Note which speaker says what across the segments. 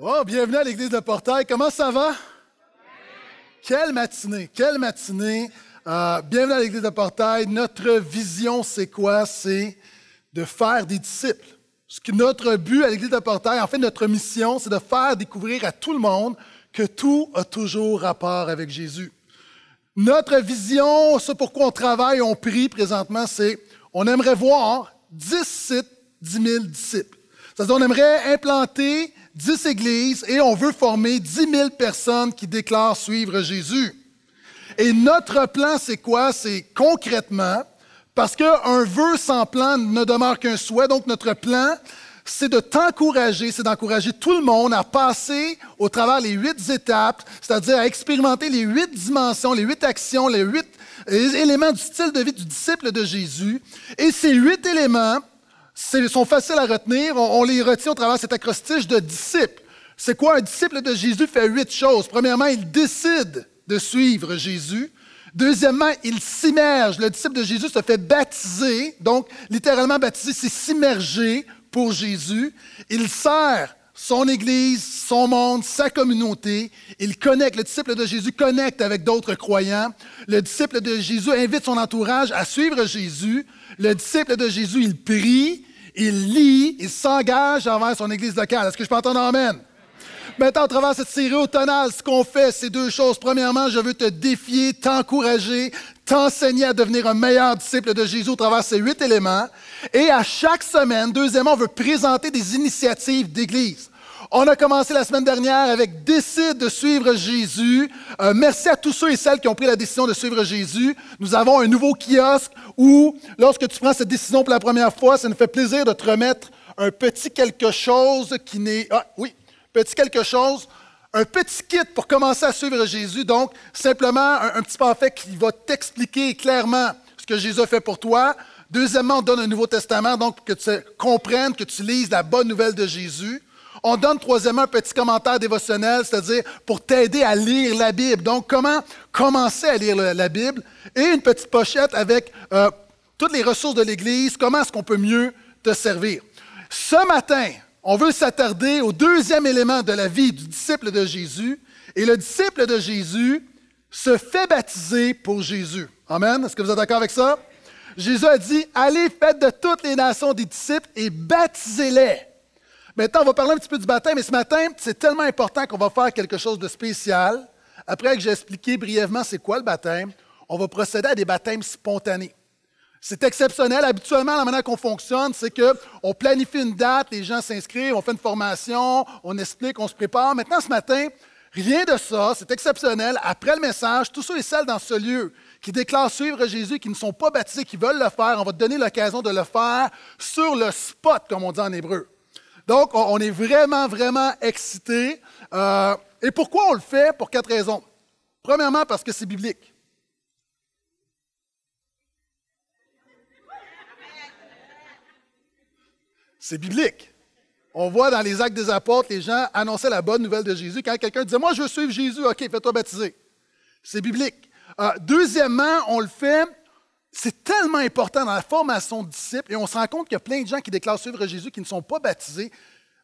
Speaker 1: Oh, bienvenue à l'église de Portail. Comment ça va? Quelle matinée, quelle matinée. Euh, bienvenue à l'église de Portail. Notre vision, c'est quoi? C'est de faire des disciples. Ce notre but à l'église de Portail, en fait, notre mission, c'est de faire découvrir à tout le monde que tout a toujours rapport avec Jésus. Notre vision, ce pourquoi on travaille, on prie présentement, c'est on aimerait voir 10 sites, 10 000 disciples. cest dire on aimerait implanter 10 églises et on veut former 10 000 personnes qui déclarent suivre Jésus. Et notre plan, c'est quoi? C'est concrètement, parce qu'un vœu sans plan ne demeure qu'un souhait, donc notre plan, c'est de t'encourager, c'est d'encourager tout le monde à passer au travers les huit étapes, c'est-à-dire à expérimenter les huit dimensions, les huit actions, les huit éléments du style de vie du disciple de Jésus. Et ces huit éléments sont faciles à retenir. On, les retient au travers de cet acrostiche de disciples. C'est quoi un disciple de Jésus fait huit choses. Premièrement, il décide de suivre Jésus. Deuxièmement, il s'immerge. Le disciple de Jésus se fait baptiser. Donc, littéralement baptiser, c'est s'immerger pour Jésus. Il sert son Église, son monde, sa communauté. Il connecte, le disciple de Jésus connecte avec d'autres croyants. Le disciple de Jésus invite son entourage à suivre Jésus. Le disciple de Jésus, il prie, il lit, il s'engage envers son Église locale. Est-ce que je peux entendre Amen? Maintenant, à travers cette série automnale, ce qu'on fait, c'est deux choses. Premièrement, je veux te défier, t'encourager, t'enseigner à devenir un meilleur disciple de Jésus au travers ces huit éléments. Et à chaque semaine, deuxièmement, on veut présenter des initiatives d'Église. On a commencé la semaine dernière avec Décide de suivre Jésus. Euh, merci à tous ceux et celles qui ont pris la décision de suivre Jésus. Nous avons un nouveau kiosque où, lorsque tu prends cette décision pour la première fois, ça nous fait plaisir de te remettre un petit quelque chose qui n'est. Ah oui, petit quelque chose. Un petit kit pour commencer à suivre Jésus. Donc, simplement un, petit parfait qui va t'expliquer clairement ce que Jésus a fait pour toi. Deuxièmement, on donne un Nouveau Testament, donc, que tu comprennes, que tu lises la bonne nouvelle de Jésus. On donne troisièmement un petit commentaire dévotionnel, c'est-à-dire pour t'aider à lire la Bible. Donc, comment commencer à lire la, Bible? Et une petite pochette avec euh, toutes les ressources de l'Église, comment est-ce qu'on peut mieux te servir. Ce matin, on veut s'attarder au deuxième élément de la vie du disciple de Jésus. Et le disciple de Jésus se fait baptiser pour Jésus. Amen. Est-ce que vous êtes d'accord avec ça? Jésus a dit, allez, faites de toutes les nations des disciples et baptisez-les Maintenant, on va parler un petit peu du baptême, mais ce matin, c'est tellement important qu'on va faire quelque chose de spécial. Après que j'ai expliqué brièvement c'est quoi le baptême, on va procéder à des baptêmes spontanés. C'est exceptionnel. Habituellement, la manière qu'on fonctionne, c'est qu'on planifie une date, les gens s'inscrivent, on fait une formation, on explique, on se prépare. Maintenant, ce matin, rien de ça. C'est exceptionnel. Après le message, tous ceux et celles dans ce lieu qui déclarent suivre Jésus, qui ne sont pas baptisés, qui veulent le faire, on va te donner l'occasion de le faire sur le spot, comme on dit en hébreu. Donc, on est vraiment, vraiment excité. Euh, et pourquoi on le fait? Pour quatre raisons. Premièrement, parce que c'est biblique. C'est biblique. On voit dans les actes des apôtres, les gens annonçaient la bonne nouvelle de Jésus. Quand quelqu'un disait, moi je suis Jésus, ok, fais-toi baptiser. C'est biblique. Euh, deuxièmement, on le fait c'est tellement important dans la formation de disciples et on se rend compte qu'il y a plein de gens qui déclarent suivre Jésus qui ne sont pas baptisés.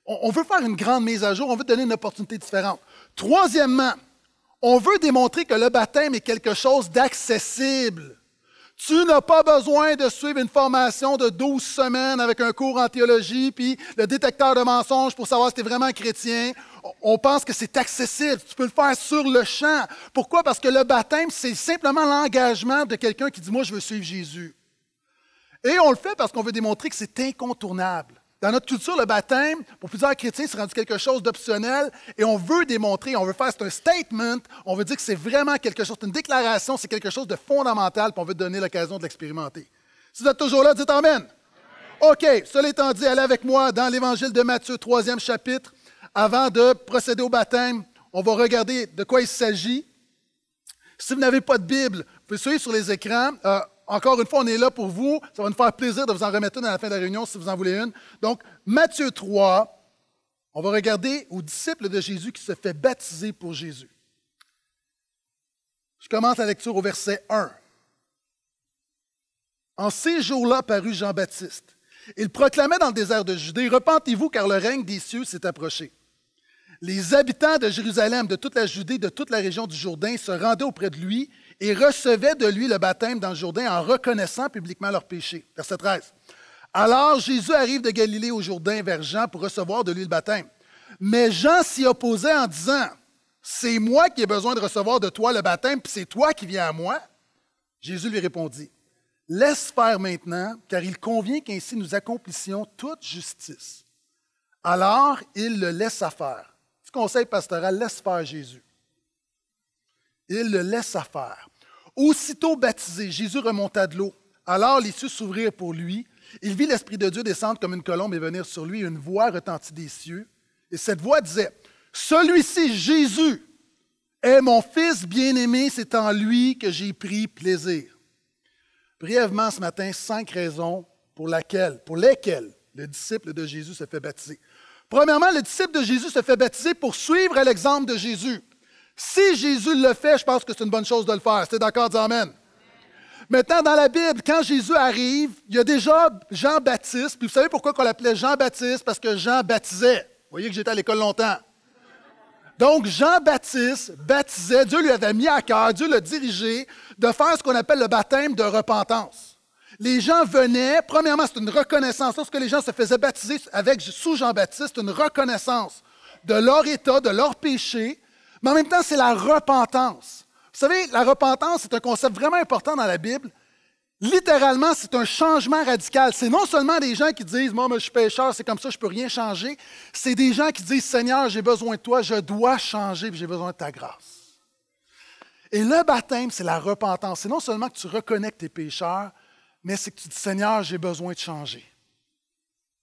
Speaker 1: On, veut faire une grande mise à jour, on veut donner une opportunité différente. Troisièmement, on veut démontrer que le baptême est quelque chose d'accessible. Tu n'as pas besoin de suivre une formation de 12 semaines avec un cours en théologie, puis le détecteur de mensonges pour savoir si tu es vraiment chrétien. On pense que c'est accessible, tu peux le faire sur le champ. Pourquoi? Parce que le baptême, c'est simplement l'engagement de quelqu'un qui dit, moi, je veux suivre Jésus. Et on le fait parce qu'on veut démontrer que c'est incontournable. Dans notre culture, le baptême, pour plusieurs chrétiens, c'est rendu quelque chose d'optionnel et on veut démontrer, on veut faire, c'est un statement, on veut dire que c'est vraiment quelque chose, une déclaration, c'est quelque chose de fondamental, puis on veut donner l'occasion de l'expérimenter. Si vous êtes toujours là, dites Amen. OK, cela étant dit, allez avec moi dans l'évangile de Matthieu, troisième chapitre. Avant de procéder au baptême, on va regarder de quoi il s'agit. Si vous n'avez pas de Bible, vous pouvez suivre sur les écrans. Euh, encore une fois, on est là pour vous. Ça va nous faire plaisir de vous en remettre une à la fin de la réunion si vous en voulez une. Donc, Matthieu 3, on va regarder aux disciples de Jésus qui se fait baptiser pour Jésus. Je commence la lecture au verset 1. En ces jours-là parut Jean-Baptiste. Il proclamait dans le désert de Judée, Repentez-vous car le règne des cieux s'est approché. Les habitants de Jérusalem, de toute la Judée, de toute la région du Jourdain se rendaient auprès de lui et recevaient de lui le baptême dans le Jourdain en reconnaissant publiquement leurs péchés. Verset 13. Alors Jésus arrive de Galilée au Jourdain vers Jean pour recevoir de lui le baptême. Mais Jean s'y opposait en disant, C'est moi qui ai besoin de recevoir de toi le baptême, puis c'est toi qui viens à moi. Jésus lui répondit, Laisse faire maintenant, car il convient qu'ainsi nous accomplissions toute justice. Alors il le laisse faire. Petit conseil pastoral, laisse faire Jésus. Il le laissa faire. Aussitôt baptisé, Jésus remonta de l'eau. Alors les cieux s'ouvrirent pour lui. Il vit l'Esprit de Dieu descendre comme une colombe et venir sur lui. Une voix retentit des cieux. Et cette voix disait, Celui-ci, Jésus, est mon Fils bien-aimé, c'est en lui que j'ai pris plaisir. Brièvement ce matin, cinq raisons pour, laquelle, pour lesquelles le disciple de Jésus se fait baptiser. Premièrement, le disciple de Jésus se fait baptiser pour suivre l'exemple de Jésus. Si Jésus le fait, je pense que c'est une bonne chose de le faire. C'est d'accord, dis Amen. Maintenant, dans la Bible, quand Jésus arrive, il y a déjà Jean-Baptiste. Puis vous savez pourquoi on l'appelait Jean-Baptiste? Parce que Jean baptisait. Vous voyez que j'étais à l'école longtemps. Donc, Jean-Baptiste baptisait, Dieu lui avait mis à cœur, Dieu le dirigé, de faire ce qu'on appelle le baptême de repentance. Les gens venaient, premièrement, c'est une reconnaissance. Lorsque les gens se faisaient baptiser avec, sous Jean-Baptiste, une reconnaissance de leur état, de leur péché, mais en même temps, c'est la repentance. Vous savez, la repentance, c'est un concept vraiment important dans la Bible. Littéralement, c'est un changement radical. C'est non seulement des gens qui disent, moi, je suis pécheur, c'est comme ça, je ne peux rien changer. C'est des gens qui disent, Seigneur, j'ai besoin de toi, je dois changer, j'ai besoin de ta grâce. Et le baptême, c'est la repentance. C'est non seulement que tu reconnais tes pécheurs, mais c'est que tu dis, Seigneur, j'ai besoin de changer.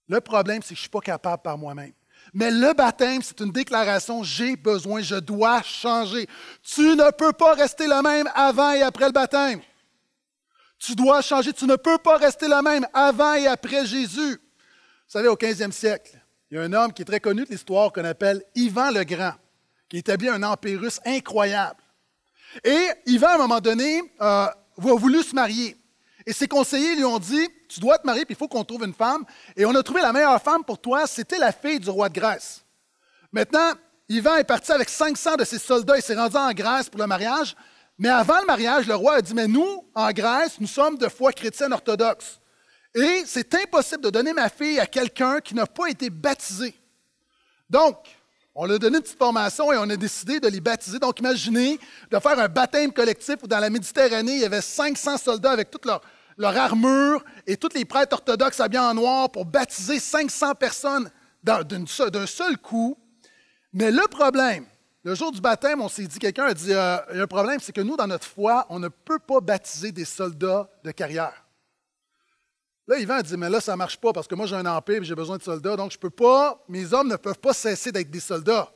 Speaker 1: Le problème, c'est que je ne suis pas capable par moi-même. Mais le baptême, c'est une déclaration, j'ai besoin, je dois changer. Tu ne peux pas rester le même avant et après le baptême. Tu dois changer, tu ne peux pas rester le même avant et après Jésus. Vous savez, au 15e siècle, il y a un homme qui est très connu de l'histoire qu'on appelle Ivan le Grand, qui établit un empire russe incroyable. Et Ivan, à un moment donné, euh, a voulu se marier. Et ses conseillers lui ont dit, tu dois te marier, puis il faut qu'on trouve une femme. Et on a trouvé la meilleure femme pour toi, c'était la fille du roi de Grèce. Maintenant, Ivan est parti avec 500 de ses soldats et s'est rendu en Grèce pour le mariage. Mais avant le mariage, le roi a dit, mais nous, en Grèce, nous sommes de foi chrétienne orthodoxe. Et c'est impossible de donner ma fille à quelqu'un qui n'a pas été baptisé. Donc, on lui a donné une petite formation et on a décidé de les baptiser. Donc, imaginez de faire un baptême collectif où dans la Méditerranée, il y avait 500 soldats avec toutes leurs leur armure, et tous les prêtres orthodoxes habillés en noir pour baptiser 500 personnes d'un seul coup. Mais le problème, le jour du baptême, on s'est dit, quelqu'un a dit, euh, y a un problème, c'est que nous, dans notre foi, on ne peut pas baptiser des soldats de carrière. Là, Yvan a dit, mais là, ça ne marche pas parce que moi, j'ai un empire et j'ai besoin de soldats, donc je ne peux pas, mes hommes ne peuvent pas cesser d'être des soldats.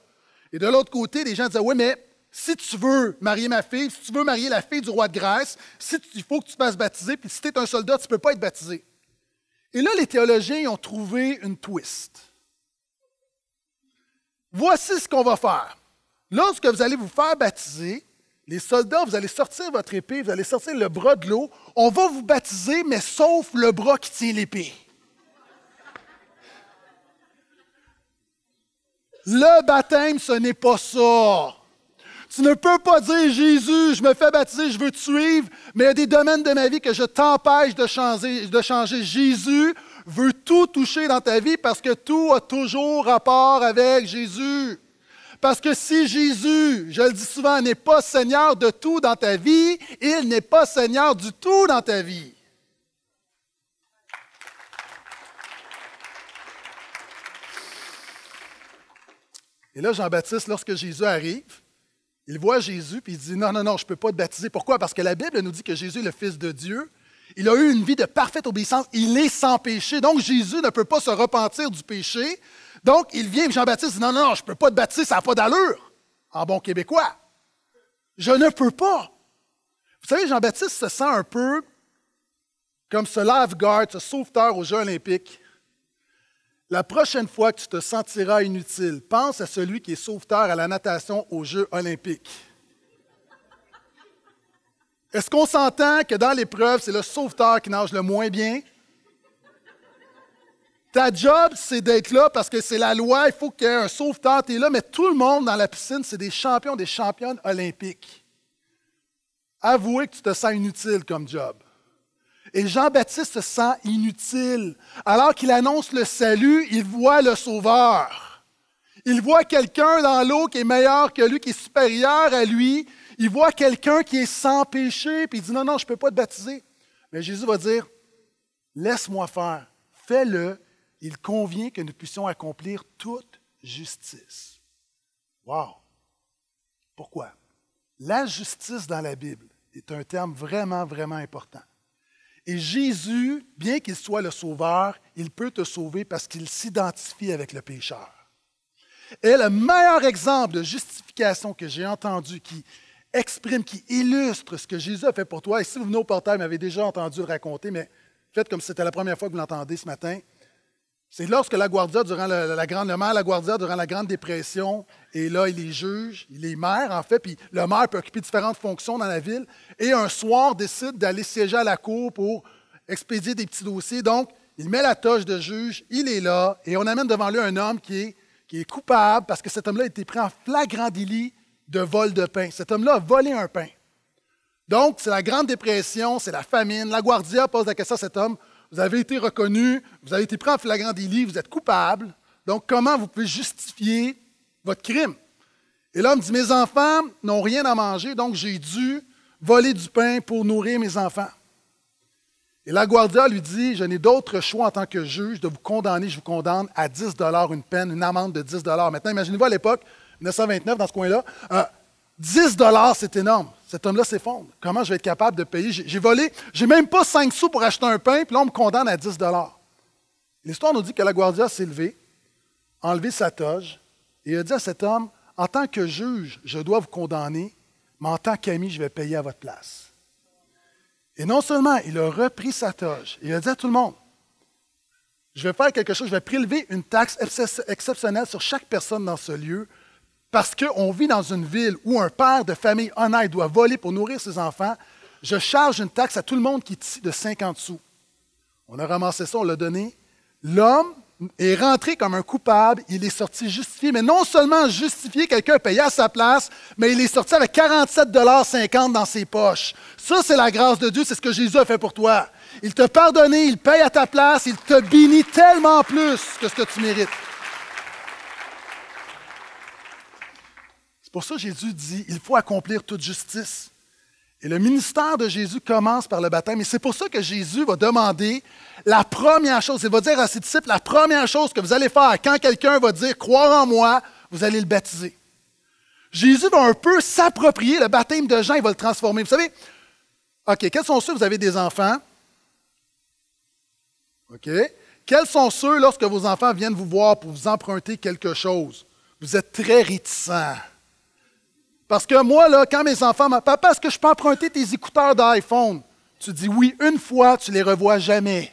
Speaker 1: Et de l'autre côté, les gens disaient, oui, mais si tu veux marier ma fille, si tu veux marier la fille du roi de Grèce, il faut que tu te fasses baptiser, puis si tu es un soldat, tu ne peux pas être baptisé. Et là, les théologiens ont trouvé une twist. Voici ce qu'on va faire. Lorsque vous allez vous faire baptiser, les soldats, vous allez sortir votre épée, vous allez sortir le bras de l'eau. On va vous baptiser, mais sauf le bras qui tient l'épée. Le baptême, ce n'est pas ça. Tu ne peux pas dire Jésus, je me fais baptiser, je veux te suivre, mais il y a des domaines de ma vie que je t'empêche de changer, de changer. Jésus veut tout toucher dans ta vie parce que tout a toujours rapport avec Jésus. Parce que si Jésus, je le dis souvent, n'est pas Seigneur de tout dans ta vie, il n'est pas Seigneur du tout dans ta vie. Et là, Jean-Baptiste, lorsque Jésus arrive, il voit Jésus, puis il dit, non, non, non, je ne peux pas te baptiser. Pourquoi? Parce que la Bible nous dit que Jésus est le Fils de Dieu. Il a eu une vie de parfaite obéissance. Il est sans péché. Donc, Jésus ne peut pas se repentir du péché. Donc, il vient, Jean-Baptiste dit, non, non, non, je ne peux pas te baptiser, ça n'a pas d'allure. En bon québécois. Je ne peux pas. Vous savez, Jean-Baptiste se sent un peu comme ce lifeguard, ce sauveteur aux Jeux olympiques la prochaine fois que tu te sentiras inutile, pense à celui qui est sauveteur à la natation aux Jeux olympiques. Est-ce qu'on s'entend que dans l'épreuve, c'est le sauveteur qui nage le moins bien? Ta job, c'est d'être là parce que c'est la loi, il faut qu'il y ait un sauveteur, tu es là, mais tout le monde dans la piscine, c'est des champions, des championnes olympiques. Avouez que tu te sens inutile comme job. Et Jean-Baptiste se sent inutile. Alors qu'il annonce le salut, il voit le Sauveur. Il voit quelqu'un dans l'eau qui est meilleur que lui, qui est supérieur à lui. Il voit quelqu'un qui est sans péché, puis il dit, non, non, je ne peux pas te baptiser. Mais Jésus va dire, laisse-moi faire, fais-le. Il convient que nous puissions accomplir toute justice. Wow! Pourquoi? La justice dans la Bible est un terme vraiment, vraiment important. Et Jésus, bien qu'il soit le sauveur, il peut te sauver parce qu'il s'identifie avec le pécheur. Et le meilleur exemple de justification que j'ai entendu qui exprime, qui illustre ce que Jésus a fait pour toi, et si vous venez au portail, vous m'avez déjà entendu le raconter, mais faites comme si c'était la première fois que vous l'entendez ce matin, c'est lorsque la Guardia, durant la, grande, le maire la Guardia, durant la Grande Dépression, et là, il est juge, il est maire, en fait, puis le maire peut occuper différentes fonctions dans la ville, et un soir décide d'aller siéger à la cour pour expédier des petits dossiers. Donc, il met la toche de juge, il est là, et on amène devant lui un homme qui est, qui est coupable parce que cet homme-là a été pris en flagrant délit de vol de pain. Cet homme-là a volé un pain. Donc, c'est la Grande Dépression, c'est la famine. La Guardia pose la question à cet homme vous avez été reconnu, vous avez été pris en flagrant délit, vous êtes coupable. Donc, comment vous pouvez justifier votre crime? Et l'homme dit, mes enfants n'ont rien à manger, donc j'ai dû voler du pain pour nourrir mes enfants. Et la Guardia lui dit, je n'ai d'autre choix en tant que juge de vous condamner, je vous condamne à 10 une peine, une amende de 10 Maintenant, imaginez-vous à l'époque, 1929, dans ce coin-là, euh, 10 dollars, c'est énorme. Cet homme-là s'effondre. Comment je vais être capable de payer? J'ai volé, j'ai même pas 5 sous pour acheter un pain, puis là, on me condamne à 10 dollars. L'histoire nous dit que la guardia s'est levée, a enlevé sa toge, et a dit à cet homme, en tant que juge, je dois vous condamner, mais en tant qu'ami, je vais payer à votre place. Et non seulement il a repris sa toge, il a dit à tout le monde, je vais faire quelque chose, je vais prélever une taxe exceptionnelle sur chaque personne dans ce lieu parce qu'on vit dans une ville où un père de famille honnête doit voler pour nourrir ses enfants, je charge une taxe à tout le monde qui tire de 50 sous. On a ramassé ça, on l'a donné. L'homme est rentré comme un coupable, il est sorti justifié, mais non seulement justifié, quelqu'un payé à sa place, mais il est sorti avec 47,50 dans ses poches. Ça, c'est la grâce de Dieu, c'est ce que Jésus a fait pour toi. Il te pardonné, il paye à ta place, il te bénit tellement plus que ce que tu mérites. pour ça Jésus dit, il faut accomplir toute justice. Et le ministère de Jésus commence par le baptême. Et c'est pour ça que Jésus va demander la première chose. Il va dire à ses disciples, la première chose que vous allez faire quand quelqu'un va dire, croire en moi, vous allez le baptiser. Jésus va un peu s'approprier le baptême de Jean, il va le transformer. Vous savez, OK, quels sont ceux, vous avez des enfants? OK. Quels sont ceux, lorsque vos enfants viennent vous voir pour vous emprunter quelque chose? Vous êtes très réticents. Parce que moi, là, quand mes enfants m'ont Papa, est-ce que je peux emprunter tes écouteurs d'iPhone Tu dis oui une fois, tu les revois jamais.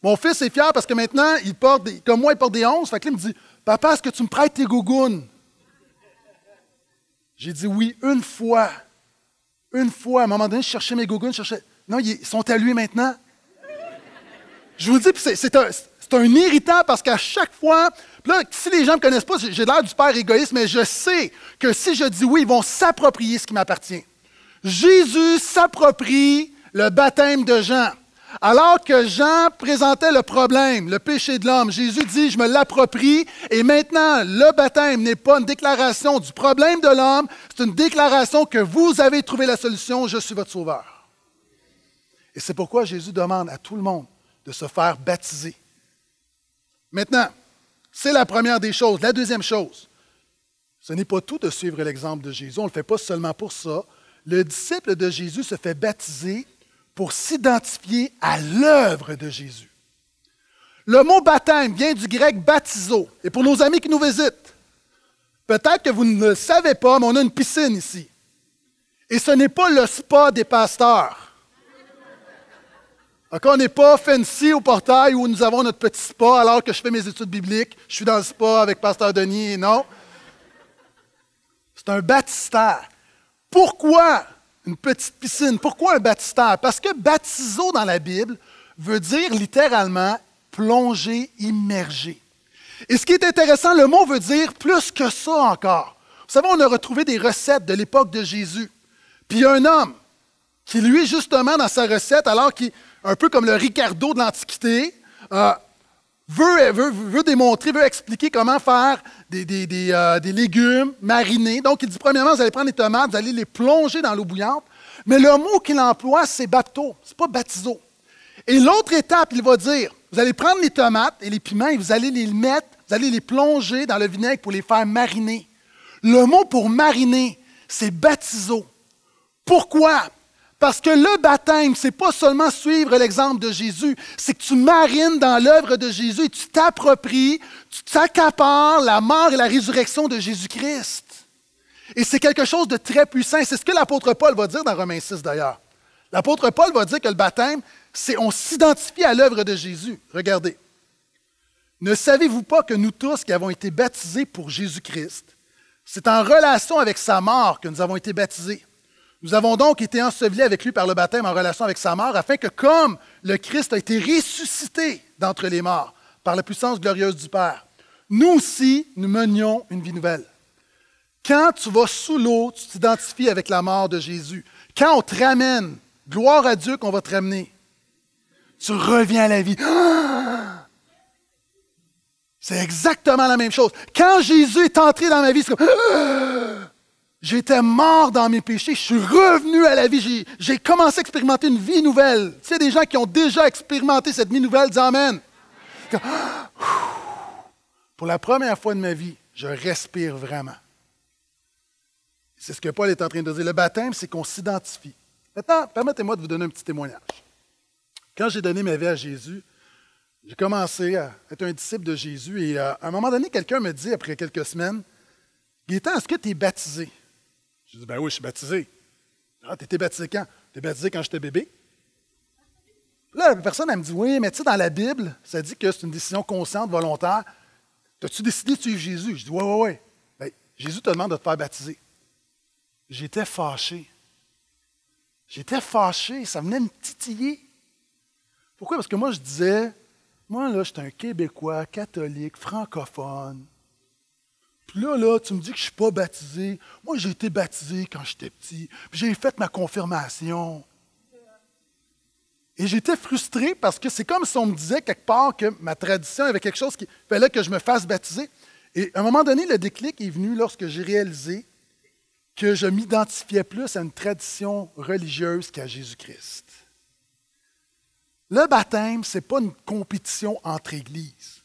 Speaker 1: Mon fils est fier parce que maintenant, il porte comme moi, il porte des 11. Fait que il me dit Papa, est-ce que tu me prêtes tes gougounes J'ai dit oui une fois. Une fois. À un moment donné, je cherchais mes gougounes, je cherchais. Non, ils sont à lui maintenant. Je vous dis, c'est un, c'est un irritant parce qu'à chaque fois, là, si les gens ne me connaissent pas, j'ai l'air du père égoïste, mais je sais que si je dis oui, ils vont s'approprier ce qui m'appartient. Jésus s'approprie le baptême de Jean. Alors que Jean présentait le problème, le péché de l'homme, Jésus dit, je me l'approprie, et maintenant, le baptême n'est pas une déclaration du problème de l'homme, c'est une déclaration que vous avez trouvé la solution, je suis votre sauveur. Et c'est pourquoi Jésus demande à tout le monde de se faire baptiser. Maintenant, c'est la première des choses. La deuxième chose, ce n'est pas tout de suivre l'exemple de Jésus. On ne le fait pas seulement pour ça. Le disciple de Jésus se fait baptiser pour s'identifier à l'œuvre de Jésus. Le mot baptême vient du grec baptizo. Et pour nos amis qui nous visitent, peut-être que vous ne le savez pas, mais on a une piscine ici. Et ce n'est pas le spa des pasteurs on n'est pas fancy au portail où nous avons notre petit spa alors que je fais mes études bibliques. Je suis dans le spa avec Pasteur Denis, non. C'est un baptistère. Pourquoi une petite piscine? Pourquoi un baptistère? Parce que baptiso dans la Bible veut dire littéralement plonger, immerger. Et ce qui est intéressant, le mot veut dire plus que ça encore. Vous savez, on a retrouvé des recettes de l'époque de Jésus. Puis il y a un homme qui, lui, justement, dans sa recette, alors qu'il un peu comme le Ricardo de l'Antiquité, euh, euh, veut, démontrer, veut expliquer comment faire euh, des, légumes marinés. Donc, il dit premièrement, vous allez prendre les tomates, vous allez les plonger dans l'eau bouillante. Mais le mot qu'il emploie, c'est bateau, c'est pas baptiso. Et l'autre étape, il va dire, vous allez prendre les tomates et les piments et vous allez les mettre, vous allez les plonger dans le vinaigre pour les faire mariner. Le mot pour mariner, c'est baptiseau. Pourquoi? Parce que le baptême, c'est pas seulement suivre l'exemple de Jésus, c'est que tu marines dans l'œuvre de Jésus et tu t'appropries, tu t'accapares la mort et la résurrection de Jésus-Christ. Et c'est quelque chose de très puissant. C'est ce que l'apôtre Paul va dire dans Romains 6 d'ailleurs. L'apôtre Paul va dire que le baptême, c'est on s'identifie à l'œuvre de Jésus. Regardez. Ne savez-vous pas que nous tous qui avons été baptisés pour Jésus-Christ, c'est en relation avec sa mort que nous avons été baptisés? Nous avons donc été ensevelis avec lui par le baptême en relation avec sa mort, afin que comme le Christ a été ressuscité d'entre les morts par la puissance glorieuse du Père, nous aussi, nous menions une vie nouvelle. Quand tu vas sous l'eau, tu t'identifies avec la mort de Jésus. Quand on te ramène, gloire à Dieu qu'on va te ramener, tu reviens à la vie. C'est exactement la même chose. Quand Jésus est entré dans ma vie, c'est comme... Ah! J'étais mort dans mes péchés, je suis revenu à la vie, j'ai commencé à expérimenter une vie nouvelle. Tu sais, des gens qui ont déjà expérimenté cette vie nouvelle disent Amen. Pour la première fois de ma vie, je respire vraiment. C'est ce que Paul est en train de dire. Le baptême, c'est qu'on s'identifie. Maintenant, permettez-moi de vous donner un petit témoignage. Quand j'ai donné ma vie à Jésus, j'ai commencé à être un disciple de Jésus et euh, à un moment donné, quelqu'un me dit, après quelques semaines, Gaétan, est-ce que tu es baptisé? Je dis, ben oui, je suis baptisé. Ah, t'étais baptisé quand? T'es baptisé quand j'étais bébé? Là, la personne, elle me dit, oui, mais tu sais, dans la Bible, ça dit que c'est une décision consciente, volontaire. T'as-tu décidé de suivre Jésus? Je dis, oui, oui, oui. Ben, Jésus te demande de te faire baptiser. J'étais fâché. J'étais fâché, ça venait me titiller. Pourquoi? Parce que moi, je disais, moi, là, je suis un Québécois catholique, francophone là, là, tu me dis que je ne suis pas baptisé. Moi, j'ai été baptisé quand j'étais petit. j'ai fait ma confirmation. Et j'étais frustré parce que c'est comme si on me disait quelque part que ma tradition avait quelque chose qui fallait que je me fasse baptiser. Et à un moment donné, le déclic est venu lorsque j'ai réalisé que je m'identifiais plus à une tradition religieuse qu'à Jésus-Christ. Le baptême, ce n'est pas une compétition entre églises.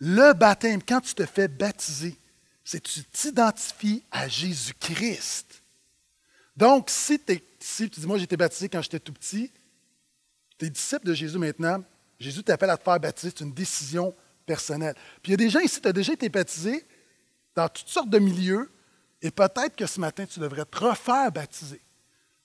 Speaker 1: Le baptême, quand tu te fais baptiser, c'est que tu t'identifies à Jésus-Christ. Donc, si, tu dis, moi, j'ai été baptisé quand j'étais tout petit, tu es disciple de Jésus maintenant, Jésus t'appelle à te faire baptiser, c'est une décision personnelle. Puis il y a des gens ici, tu as déjà été baptisé dans toutes sortes de milieux, et peut-être que ce matin, tu devrais te refaire baptiser.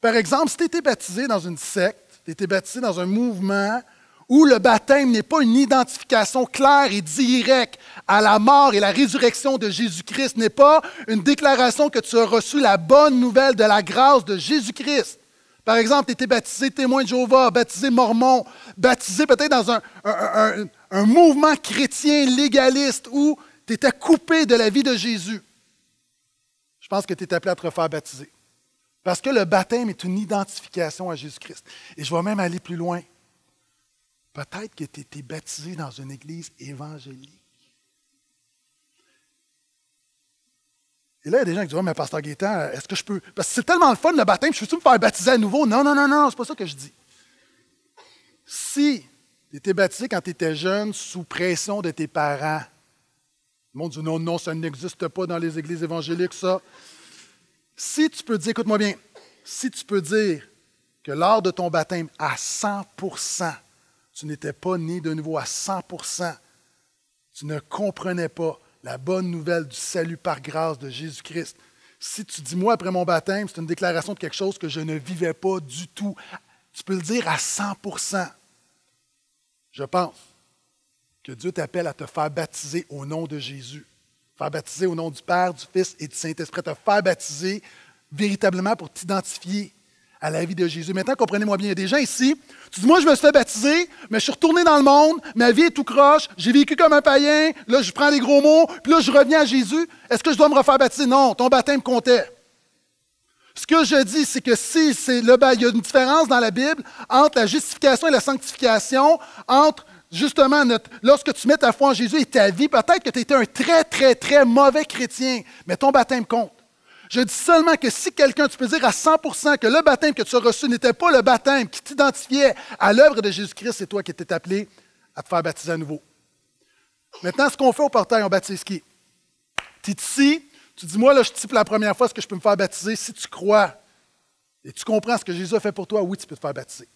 Speaker 1: Par exemple, si tu étais baptisé dans une secte, tu étais baptisé dans un mouvement, où le baptême n'est pas une identification claire et directe à la mort et la résurrection de Jésus-Christ, n'est pas une déclaration que tu as reçu la bonne nouvelle de la grâce de Jésus-Christ. Par exemple, tu étais baptisé témoin de Jéhovah, baptisé mormon, baptisé peut-être dans un, mouvement chrétien légaliste où tu étais coupé de la vie de Jésus. Je pense que tu étais appelé à te refaire baptiser. Parce que le baptême est une identification à Jésus-Christ. Et je vais même aller plus loin. Peut-être que tu étais baptisé dans une église évangélique. Et là, il y a des gens qui disent mais Pasteur Gaétan, est-ce que je peux. Parce que c'est tellement le fun le baptême, je suis tu me faire baptiser à nouveau Non, non, non, non, c'est pas ça que je dis. Si tu étais baptisé quand tu étais jeune sous pression de tes parents, le monde dit non, non, ça n'existe pas dans les églises évangéliques, ça. Si tu peux dire, écoute-moi bien, si tu peux dire que lors de ton baptême, à 100 tu n'étais pas né de nouveau à 100 Tu ne comprenais pas la bonne nouvelle du salut par grâce de Jésus-Christ. Si tu dis moi après mon baptême, c'est une déclaration de quelque chose que je ne vivais pas du tout. Tu peux le dire à 100 Je pense que Dieu t'appelle à te faire baptiser au nom de Jésus. Faire baptiser au nom du Père, du Fils et du Saint-Esprit. Te faire baptiser véritablement pour t'identifier à la vie de Jésus. Maintenant, comprenez-moi bien, il y a des gens ici, tu dis, moi, je me suis fait baptiser, mais je suis retourné dans le monde, ma vie est tout croche, j'ai vécu comme un païen, là, je prends les gros mots, puis là, je reviens à Jésus. Est-ce que je dois me refaire baptiser? Non, ton baptême comptait. Ce que je dis, c'est que si c'est le il y a une différence dans la Bible entre la justification et la sanctification, entre justement, lorsque tu mets ta foi en Jésus et ta vie, peut-être que tu étais un très, très, très mauvais chrétien, mais ton baptême compte. Je dis seulement que si quelqu'un, tu peux dire à 100% que le baptême que tu as reçu n'était pas le baptême qui t'identifiait à l'œuvre de Jésus-Christ, c'est toi qui étais appelé à te faire baptiser à nouveau. Maintenant, ce qu'on fait au portail, on baptise qui? Tu tu dis, moi, là, je pour la première fois, ce que je peux me faire baptiser? Si tu crois et tu comprends ce que Jésus a fait pour toi, oui, tu peux te faire baptiser.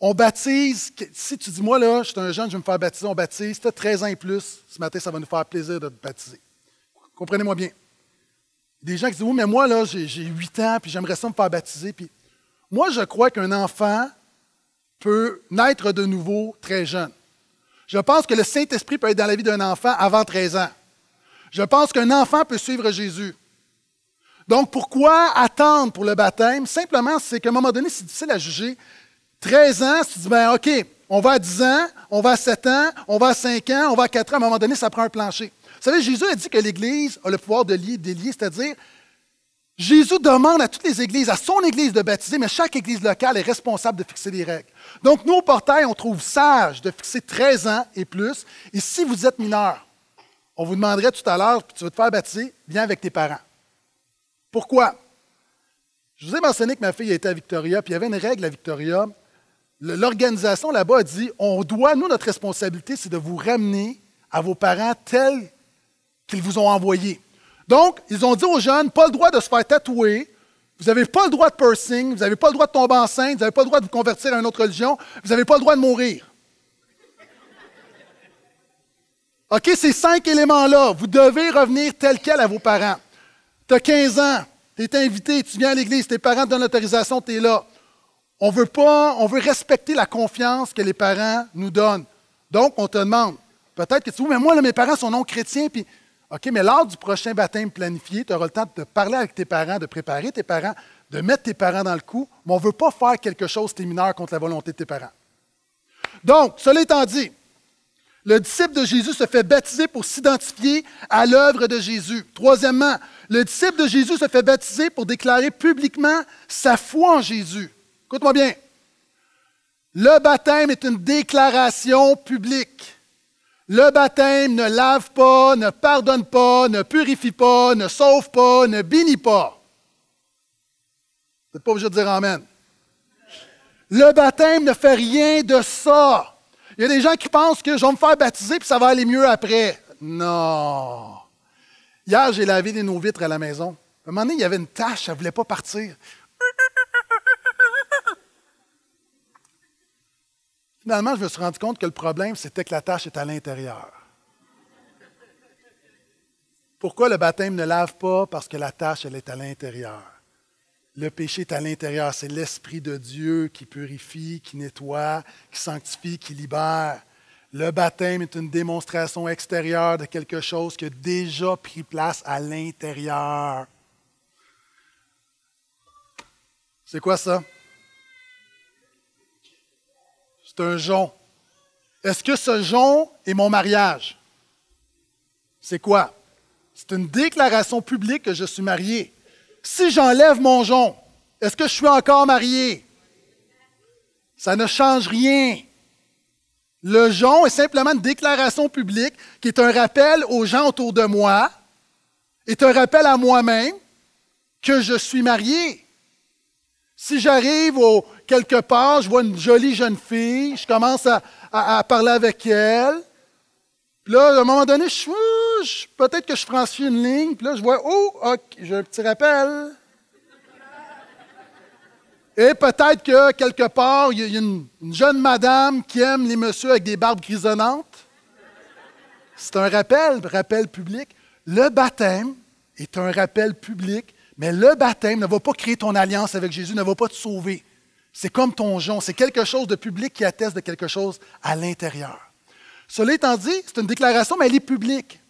Speaker 1: On baptise, si tu dis, moi, là, je suis un jeune, je vais me faire baptiser, on baptise, tu as 13 ans et plus, ce matin, ça va nous faire plaisir de te baptiser. Comprenez-moi bien des gens qui disent Oui, mais moi, là, j'ai 8 ans, puis j'aimerais ça me faire baptiser. Puis moi, je crois qu'un enfant peut naître de nouveau très jeune. Je pense que le Saint-Esprit peut être dans la vie d'un enfant avant 13 ans. Je pense qu'un enfant peut suivre Jésus. Donc, pourquoi attendre pour le baptême? Simplement, c'est qu'à un moment donné, c'est difficile à juger. 13 ans, tu dis, ben OK, on va à 10 ans, on va à 7 ans, on va à 5 ans, on va à 4 ans. À un moment donné, ça prend un plancher. Vous savez, Jésus a dit que l'Église a le pouvoir de lier, délier, c'est-à-dire Jésus demande à toutes les églises, à son église de baptiser, mais chaque église locale est responsable de fixer les règles. Donc, nous, au portail, on trouve sage de fixer 13 ans et plus. Et si vous êtes mineur, on vous demanderait tout à l'heure, puis tu veux te faire baptiser, viens avec tes parents. Pourquoi? Je vous ai mentionné que ma fille était à Victoria, puis il y avait une règle à Victoria l'organisation là-bas a dit on doit, nous, notre responsabilité, c'est de vous ramener à vos parents tels qu'ils vous ont envoyés. Donc, ils ont dit aux jeunes pas le droit de se faire tatouer, vous n'avez pas le droit de piercing, vous n'avez pas le droit de tomber enceinte, vous n'avez pas le droit de vous convertir à une autre religion, vous n'avez pas le droit de mourir. OK, ces cinq éléments-là, vous devez revenir tel quel à vos parents. Tu as 15 ans, tu es invité, tu viens à l'église, tes parents te donnent l'autorisation, tu es là. On veut pas, on veut respecter la confiance que les parents nous donnent. Donc, on te demande, peut-être que tu dis, mais moi, mes parents sont non chrétiens, puis, OK, mais lors du prochain baptême planifié, tu auras le temps de parler avec tes parents, de préparer tes parents, de mettre tes parents dans le coup, mais on ne veut pas faire quelque chose, tes mineur, contre la volonté de tes parents. Donc, cela étant dit, le disciple de Jésus se fait baptiser pour s'identifier à l'œuvre de Jésus. Troisièmement, le disciple de Jésus se fait baptiser pour déclarer publiquement sa foi en Jésus. Écoute-moi bien. Le baptême est une déclaration publique. Le baptême ne lave pas, ne pardonne pas, ne purifie pas, ne sauve pas, ne bénit pas. Vous n'êtes pas obligé de dire Amen. Le baptême ne fait rien de ça. Il y a des gens qui pensent que je vais me faire baptiser puis ça va aller mieux après. Non. Hier, j'ai lavé des nos vitres à la maison. À un moment donné, il y avait une tâche, elle ne voulait pas partir. Finalement, je me suis rendu compte que le problème, c'était que la tâche est à l'intérieur. Pourquoi le baptême ne lave pas? Parce que la tâche, elle est à l'intérieur. Le péché est à l'intérieur. C'est l'Esprit de Dieu qui purifie, qui nettoie, qui sanctifie, qui libère. Le baptême est une démonstration extérieure de quelque chose qui a déjà pris place à l'intérieur. C'est quoi ça? C'est un jonc. Est-ce que ce jonc est mon mariage? C'est quoi? C'est une déclaration publique que je suis marié. Si j'enlève mon jonc, est-ce que je suis encore marié? Ça ne change rien. Le jonc est simplement une déclaration publique qui est un rappel aux gens autour de moi, est un rappel à moi-même que je suis marié. Si j'arrive au, quelque part, je vois une jolie jeune fille, je commence à, parler avec elle. Puis là, à un moment donné, je, peut-être que je franchis une ligne, puis là, je vois, oh, ok, j'ai un petit rappel. Et peut-être que quelque part, il y a une, jeune madame qui aime les messieurs avec des barbes grisonnantes. C'est un rappel, rappel public. Le baptême est un rappel public, mais le baptême ne va pas créer ton alliance avec Jésus, ne va pas te sauver. C'est comme ton jonc, c'est quelque chose de public qui atteste de quelque chose à l'intérieur. Cela étant dit, c'est une déclaration, mais elle est publique.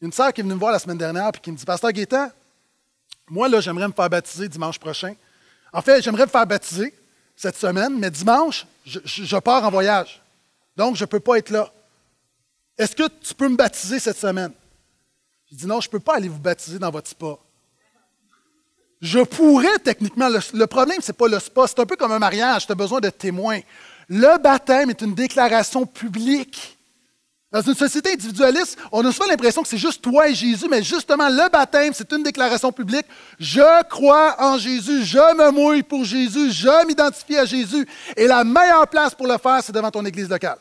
Speaker 1: une sœur qui est venue me voir la semaine dernière et qui me dit Pasteur Gaétan, moi, là, j'aimerais me faire baptiser dimanche prochain. En fait, j'aimerais me faire baptiser cette semaine, mais dimanche, je, pars en voyage. Donc, je ne peux pas être là. Est-ce que tu peux me baptiser cette semaine? Je dis non, je ne peux pas aller vous baptiser dans votre spa. Je pourrais techniquement. Le, problème, ce n'est pas le spa. C'est un peu comme un mariage. Tu as besoin de témoins. Le baptême est une déclaration publique. Dans une société individualiste, on a souvent l'impression que c'est juste toi et Jésus, mais justement, le baptême, c'est une déclaration publique. Je crois en Jésus, je me mouille pour Jésus, je m'identifie à Jésus. Et la meilleure place pour le faire, c'est devant ton église locale.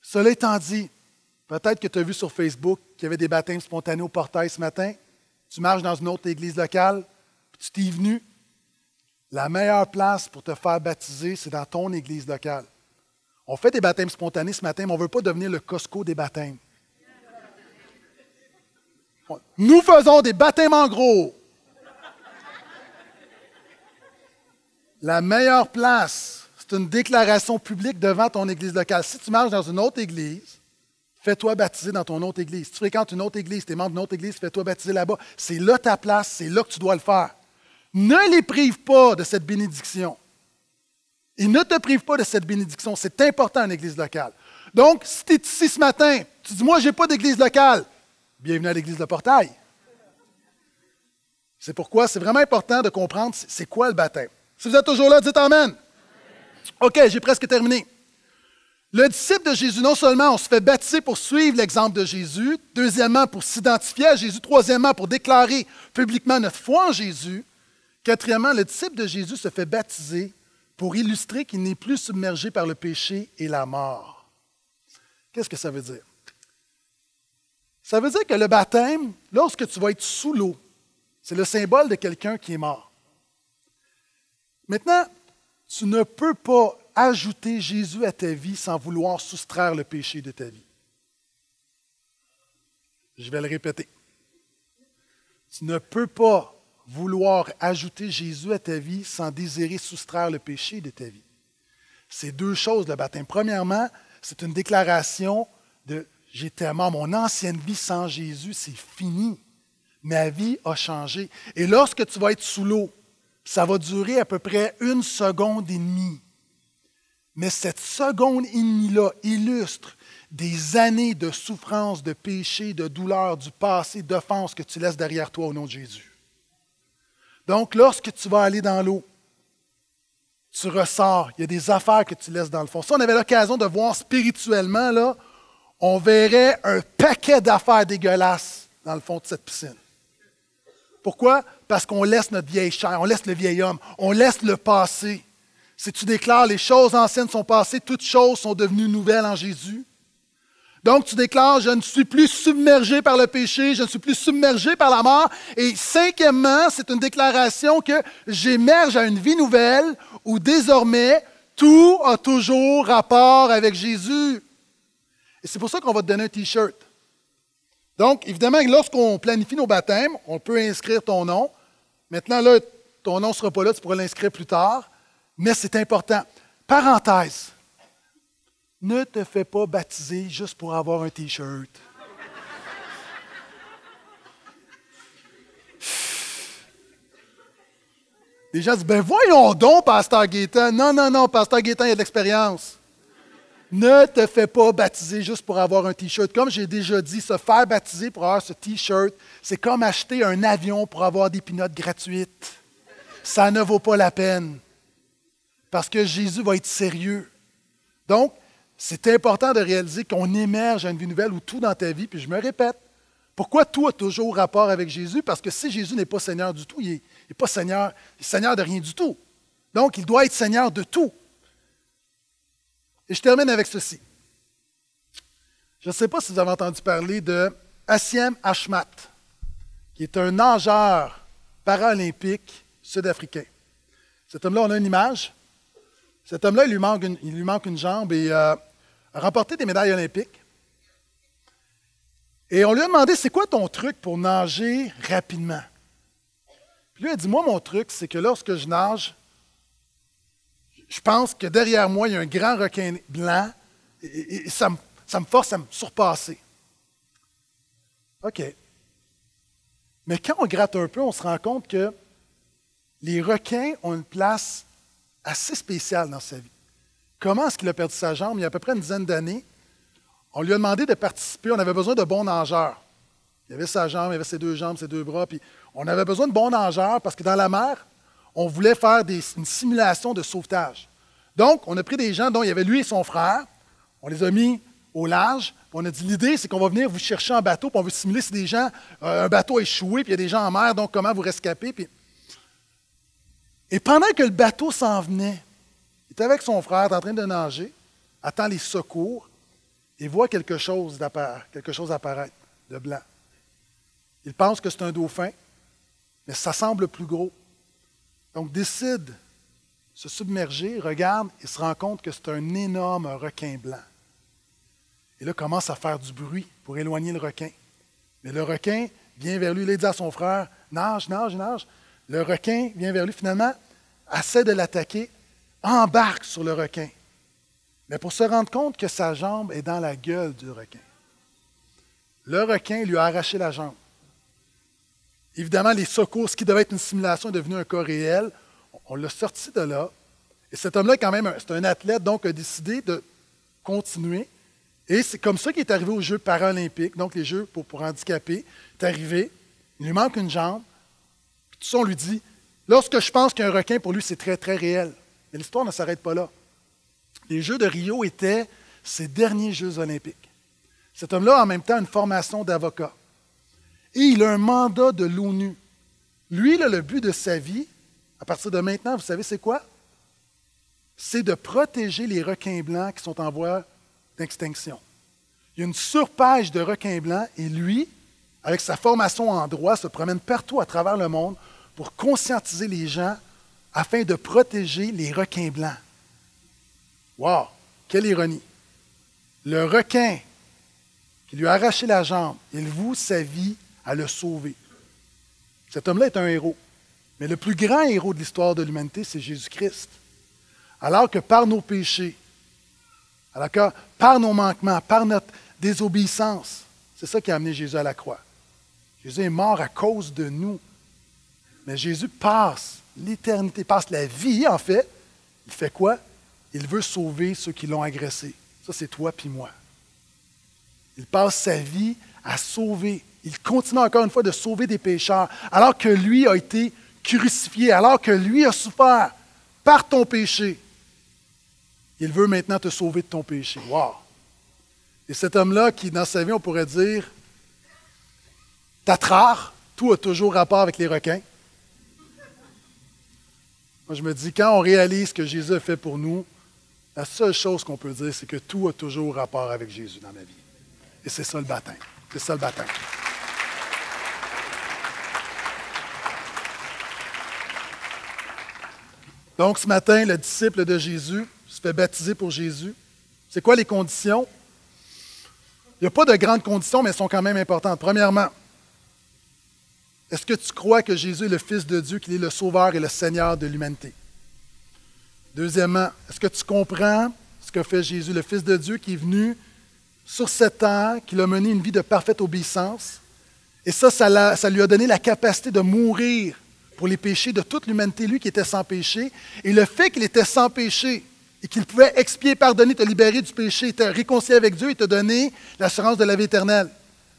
Speaker 1: Cela étant dit, peut-être que tu as vu sur Facebook qu'il y avait des baptêmes spontanés au portail ce matin tu marches dans une autre église locale, puis tu t'es venu, la meilleure place pour te faire baptiser, c'est dans ton église locale. On fait des baptêmes spontanés ce matin, mais on ne veut pas devenir le Costco des baptêmes. Nous faisons des baptêmes en gros. La meilleure place, c'est une déclaration publique devant ton église locale. Si tu marches dans une autre église, Fais-toi baptiser dans ton autre église. Si tu fréquentes une autre église, tu es membre d'une autre église, fais-toi baptiser là-bas. C'est là ta place, c'est là que tu dois le faire. Ne les prive pas de cette bénédiction. Et ne te prive pas de cette bénédiction. C'est important une église locale. Donc, si tu es ici ce matin, tu dis Moi, je n'ai pas d'église locale. Bienvenue à l'église de Portail. C'est pourquoi c'est vraiment important de comprendre c'est quoi le baptême. Si vous êtes toujours là, dites Amen. OK, j'ai presque terminé. Le disciple de Jésus, non seulement on se fait baptiser pour suivre l'exemple de Jésus, deuxièmement pour s'identifier à Jésus, troisièmement pour déclarer publiquement notre foi en Jésus, quatrièmement, le disciple de Jésus se fait baptiser pour illustrer qu'il n'est plus submergé par le péché et la mort. Qu'est-ce que ça veut dire? Ça veut dire que le baptême, lorsque tu vas être sous l'eau, c'est le symbole de quelqu'un qui est mort. Maintenant, tu ne peux pas ajouter Jésus à ta vie sans vouloir soustraire le péché de ta vie. Je vais le répéter. Tu ne peux pas vouloir ajouter Jésus à ta vie sans désirer soustraire le péché de ta vie. C'est deux choses, le baptême. Premièrement, c'est une déclaration de J'ai tellement mon ancienne vie sans Jésus, c'est fini. Ma vie a changé. Et lorsque tu vas être sous l'eau, ça va durer à peu près une seconde et demie. Mais cette seconde ennemie-là illustre des années de souffrance, de péché, de douleur, du passé, d'offense que tu laisses derrière toi au nom de Jésus. Donc, lorsque tu vas aller dans l'eau, tu ressors. Il y a des affaires que tu laisses dans le fond. Si on avait l'occasion de voir spirituellement, là, on verrait un paquet d'affaires dégueulasses dans le fond de cette piscine. Pourquoi? Parce qu'on laisse notre vieille chair, on laisse le vieil homme, on laisse le passé si tu déclares les choses anciennes sont passées, toutes choses sont devenues nouvelles en Jésus. Donc tu déclares, je ne suis plus submergé par le péché, je ne suis plus submergé par la mort. Et cinquièmement, c'est une déclaration que j'émerge à une vie nouvelle où désormais tout a toujours rapport avec Jésus. Et c'est pour ça qu'on va te donner un t-shirt. Donc, évidemment, lorsqu'on planifie nos baptêmes, on peut inscrire ton nom. Maintenant, là, ton nom ne sera pas là, tu pourras l'inscrire plus tard mais c'est important. Parenthèse, ne te fais pas baptiser juste pour avoir un T-shirt. Les gens disent, ben voyons donc, Pasteur Gaétan. Non, non, non, Pasteur Gaétan, il a de l'expérience. Ne te fais pas baptiser juste pour avoir un T-shirt. Comme j'ai déjà dit, se faire baptiser pour avoir ce T-shirt, c'est comme acheter un avion pour avoir des pinottes gratuites. Ça ne vaut pas la peine parce que Jésus va être sérieux. Donc, c'est important de réaliser qu'on émerge à une vie nouvelle où tout dans ta vie, puis je me répète, pourquoi tout a toujours rapport avec Jésus? Parce que si Jésus n'est pas Seigneur du tout, il n'est pas Seigneur, il est Seigneur de rien du tout. Donc, il doit être Seigneur de tout. Et je termine avec ceci. Je ne sais pas si vous avez entendu parler de Assiem Ashmat, qui est un nageur paralympique sud-africain. Cet homme-là, on a une image. Cet homme-là, il, il, lui manque une jambe et euh, a remporté des médailles olympiques. Et on lui a demandé, c'est quoi ton truc pour nager rapidement? Puis lui a dit, moi, mon truc, c'est que lorsque je nage, je pense que derrière moi, il y a un grand requin blanc et, ça, me, ça me force à me surpasser. OK. Mais quand on gratte un peu, on se rend compte que les requins ont une place assez spécial dans sa vie. Comment est-ce qu'il a perdu sa jambe? Il y a à peu près une dizaine d'années, on lui a demandé de participer. On avait besoin de bons nageurs. Il avait sa jambe, il avait ses deux jambes, ses deux bras. Puis on avait besoin de bons nageurs parce que dans la mer, on voulait faire une simulation de sauvetage. Donc, on a pris des gens dont il y avait lui et son frère. On les a mis au large. On a dit l'idée, c'est qu'on va venir vous chercher en bateau. pour on veut simuler si des gens, euh, un bateau a échoué, puis il y a des gens en mer. Donc, comment vous rescaper? Puis et pendant que le bateau s'en venait, il était avec son frère, en train de nager, attend les secours et voit quelque chose d'apparaître, quelque chose apparaître de blanc. Il pense que c'est un dauphin, mais ça semble plus gros. Donc décide se submerger, regarde et se rend compte que c'est un énorme requin blanc. Et là commence à faire du bruit pour éloigner le requin. Mais le requin vient vers lui, il dit à son frère Nage, nage, nage. Le requin vient vers lui. Finalement, essaie de l'attaquer, embarque sur le requin. Mais pour se rendre compte que sa jambe est dans la gueule du requin. Le requin lui a arraché la jambe. Évidemment, les secours, ce qui devait être une simulation, est devenu un cas réel. On l'a sorti de là. Et cet homme-là, quand même, c'est un athlète, donc a décidé de continuer. Et c'est comme ça qu'il est arrivé aux Jeux paralympiques, donc les Jeux pour, pour handicapés. Il est arrivé, il lui manque une jambe, on lui dit, lorsque je pense qu'un requin, pour lui, c'est très, très réel. Mais l'histoire ne s'arrête pas là. Les Jeux de Rio étaient ses derniers Jeux olympiques. Cet homme-là a en même temps une formation d'avocat. Et il a un mandat de l'ONU. Lui, le but de sa vie, à partir de maintenant, vous savez, c'est quoi? C'est de protéger les requins blancs qui sont en voie d'extinction. Il y a une surpage de requins blancs et lui, avec sa formation en droit, se promène partout à travers le monde pour conscientiser les gens afin de protéger les requins blancs. Wow! Quelle ironie! Le requin qui lui a arraché la jambe, il voue sa vie à le sauver. Cet homme-là est un héros. Mais le plus grand héros de l'histoire de l'humanité, c'est Jésus-Christ. Alors que par nos péchés, par nos manquements, par notre désobéissance, c'est ça qui a amené Jésus à la croix. Jésus est mort à cause de nous. Mais Jésus passe l'éternité, passe la vie, en fait. Il fait quoi? Il veut sauver ceux qui l'ont agressé. Ça, c'est toi puis moi. Il passe sa vie à sauver. Il continue encore une fois de sauver des pécheurs, alors que lui a été crucifié, alors que lui a souffert par ton péché. Il veut maintenant te sauver de ton péché. Wow! Et cet homme-là, qui dans sa vie, on pourrait dire, rare, tout a toujours rapport avec les requins. Moi, je me dis, quand on réalise ce que Jésus a fait pour nous, la seule chose qu'on peut dire, c'est que tout a toujours rapport avec Jésus dans ma vie. Et c'est ça le baptême. C'est ça le baptême. Donc, ce matin, le disciple de Jésus se fait baptiser pour Jésus. C'est quoi les conditions? Il n'y a pas de grandes conditions, mais elles sont quand même importantes. Premièrement, est-ce que tu crois que Jésus est le Fils de Dieu, qu'il est le Sauveur et le Seigneur de l'humanité? Deuxièmement, est-ce que tu comprends ce que fait Jésus, le Fils de Dieu, qui est venu sur cette terre, qu'il a mené une vie de parfaite obéissance? Et ça, ça, ça lui a donné la capacité de mourir pour les péchés de toute l'humanité, lui qui était sans péché. Et le fait qu'il était sans péché et qu'il pouvait expier, pardonner, te libérer du péché, te réconcilier avec Dieu et te donner l'assurance de la vie éternelle.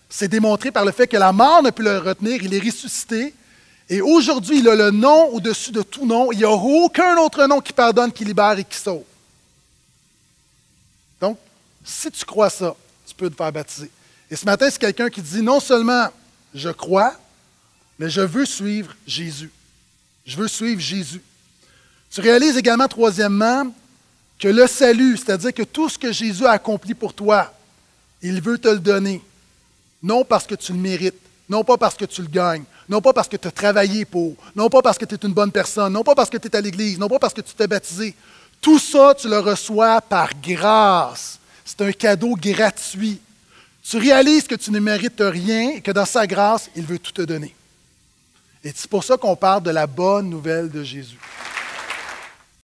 Speaker 1: C'est démontré par le fait que la mort ne peut le retenir, il est ressuscité. Et aujourd'hui, il a le nom au-dessus de tout nom. Il n'y a aucun autre nom qui pardonne, qui libère et qui sauve. Donc, si tu crois ça, tu peux te faire baptiser. Et ce matin, c'est quelqu'un qui dit, non seulement je crois, mais je veux suivre Jésus. Je veux suivre Jésus. Tu réalises également, troisièmement, que le salut, c'est-à-dire que tout ce que Jésus a accompli pour toi, il veut te le donner. Non parce que tu le mérites, non pas parce que tu le gagnes, non pas parce que tu as travaillé pour, non pas parce que tu es une bonne personne, non pas parce que tu es à l'Église, non pas parce que tu t'es baptisé. Tout ça, tu le reçois par grâce. C'est un cadeau gratuit. Tu réalises que tu ne mérites rien et que dans sa grâce, il veut tout te donner. Et c'est pour ça qu'on parle de la bonne nouvelle de Jésus.